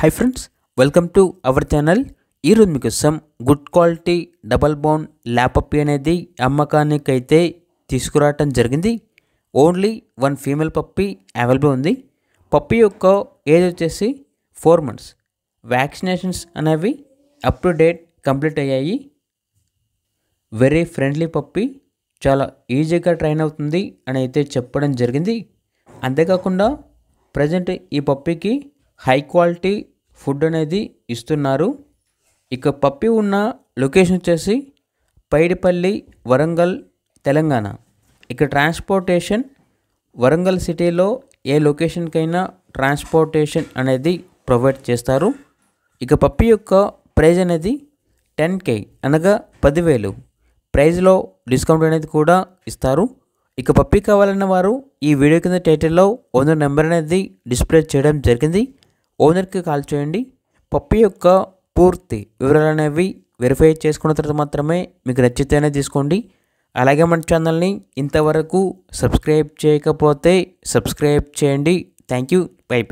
high friends welcome to our channel ఈరోజు మీకోసం good quality double bone lab puppy అనేది అమ్మకానికి అయితే తీసుకురావటం జరిగింది only one female puppy available ఉంది పప్పి యొక్క ఏజ్ వచ్చేసి ఫోర్ మంత్స్ వ్యాక్సినేషన్స్ అనేవి అప్ టు డేట్ కంప్లీట్ అయ్యాయి వెరీ ఫ్రెండ్లీ పప్పి చాలా ఈజీగా ట్రైన్ అవుతుంది అని అయితే చెప్పడం జరిగింది అంతేకాకుండా ప్రజెంట్ ఈ పప్పికి హై క్వాలిటీ ఫుడ్ అనేది ఇస్తున్నారు ఇక పప్పి ఉన్న లొకేషన్ వచ్చేసి పైడిపల్లి వరంగల్ తెలంగాణ ఇక ట్రాన్స్పోర్టేషన్ వరంగల్ సిటీలో ఏ లొకేషన్కైనా ట్రాన్స్పోర్టేషన్ అనేది ప్రొవైడ్ చేస్తారు ఇక పప్పి యొక్క ప్రైజ్ అనేది టెన్ కే అనగా పదివేలు ప్రైజ్లో డిస్కౌంట్ అనేది కూడా ఇస్తారు ఇక పప్పి కావాలన్న వారు ఈ వీడియో కింద టైటిల్లో ఓనర్ నెంబర్ అనేది డిస్ప్లే చేయడం జరిగింది ఓనర్కి కాల్ చేయండి పప్పు యొక్క పూర్తి వివరాలు అనేవి వెరిఫై చేసుకున్న తర్వాత మాత్రమే మీకు నచ్చితేనే తీసుకోండి అలాగే మన ఛానల్ని ఇంతవరకు సబ్స్క్రైబ్ చేయకపోతే సబ్స్క్రైబ్ చేయండి థ్యాంక్ యూ బై